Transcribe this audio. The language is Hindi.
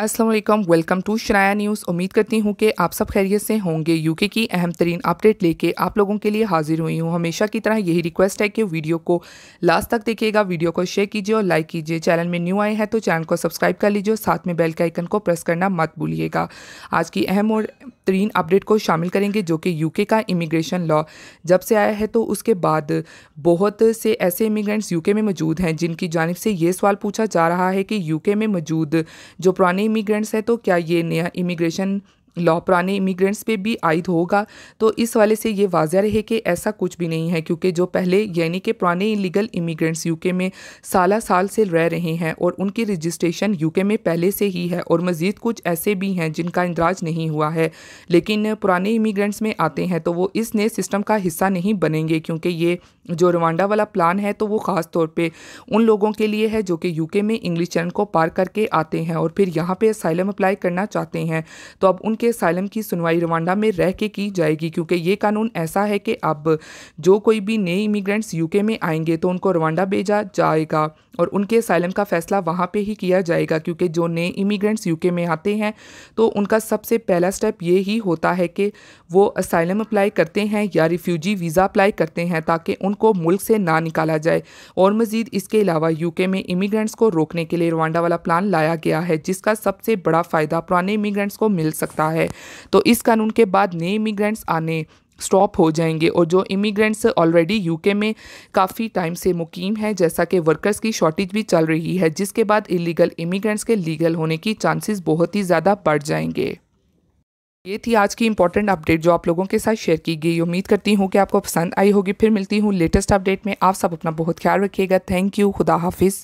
असलम वेलकम टू शराया न्यूज़ उम्मीद करती हूँ कि आप सब खैरियत से होंगे यूके की अहम तरीन अपडेट लेके आप लोगों के लिए हाजिर हुई हूँ हमेशा की तरह यही रिक्वेस्ट है कि वीडियो को लास्ट तक देखिएगा वीडियो को शेयर कीजिए और लाइक कीजिए चैनल में न्यू आए हैं तो चैनल को सब्सक्राइब कर लीजिए साथ में बेल के आइकन को प्रेस करना मत भूलिएगा आज की अहम और तरीन अपडेट को शामिल करेंगे जो कि यूके का इमिग्रेशन लॉ जब से आया है तो उसके बाद बहुत से ऐसे इमिग्रेंट्स यूके में मौजूद हैं जिनकी जानब से ये सवाल पूछा जा रहा है कि यूके में मौजूद जो पुराने इमिग्रेंट्स हैं तो क्या ये नया इमिग्रेशन लॉ पुराने इमिग्रेंट्स पे भी आयद होगा तो इस वाले से ये वाजह रहे कि ऐसा कुछ भी नहीं है क्योंकि जो पहले यानी कि पुराने इलीगल इमिग्रेंट्स यूके में साल साल से रह रहे हैं और उनकी रजिस्ट्रेशन यूके में पहले से ही है और मज़ीद कुछ ऐसे भी हैं जिनका इंदराज नहीं हुआ है लेकिन पुराने इमिग्रेंट्स में आते हैं तो वो इस नए सिस्टम का हिस्सा नहीं बनेंगे क्योंकि ये जो रवांडा वाला प्लान है तो वो ख़ास तौर पर उन लोगों के लिए है जो कि यूके में इंग्लिश चैनल को पार करके आते हैं और फिर यहाँ पर साइलम अप्लाई करना चाहते हैं तो अब उन के असाइलम की सुनवाई रवांडा में रह के की जाएगी क्योंकि ये कानून ऐसा है कि अब जो कोई भी नए इमिग्रेंट्स यूके में आएंगे तो उनको रवांडा भेजा जाएगा और उनके असाइलम का फैसला वहाँ पे ही किया जाएगा क्योंकि जो नए इमिग्रेंट्स यूके में आते हैं तो उनका सबसे पहला स्टेप ये ही होता है कि वो असाइलम अप्लाई करते हैं या रिफ्यूजी वीज़ा अप्लाई करते हैं ताकि उनको मुल्क से ना निकाला जाए और मज़ीद इसके अलावा यूके में इमिग्रेंट्स को रोकने के लिए रवांडा वाला प्लान लाया गया है जिसका सबसे बड़ा फ़ायदा पुराने इमिग्रेंट्स को मिल सकता है है तो इस कानून के बाद नए इमिग्रेंट्स आने स्टॉप हो जाएंगे और जो इमिग्रेंट्स ऑलरेडी यूके में काफ़ी टाइम से मुकीम है जैसा कि वर्कर्स की शॉर्टेज भी चल रही है जिसके बाद इलीगल इमिग्रेंट्स के लीगल होने की चांसेस बहुत ही ज़्यादा बढ़ जाएंगे ये थी आज की इंपॉर्टेंट अपडेट जो आप लोगों के साथ शेयर की गई उम्मीद करती हूँ कि आपको पसंद आई होगी फिर मिलती हूँ लेटेस्ट अपडेट में आप सब अपना बहुत ख्याल रखिएगा थैंक यू खुदा हाफिज़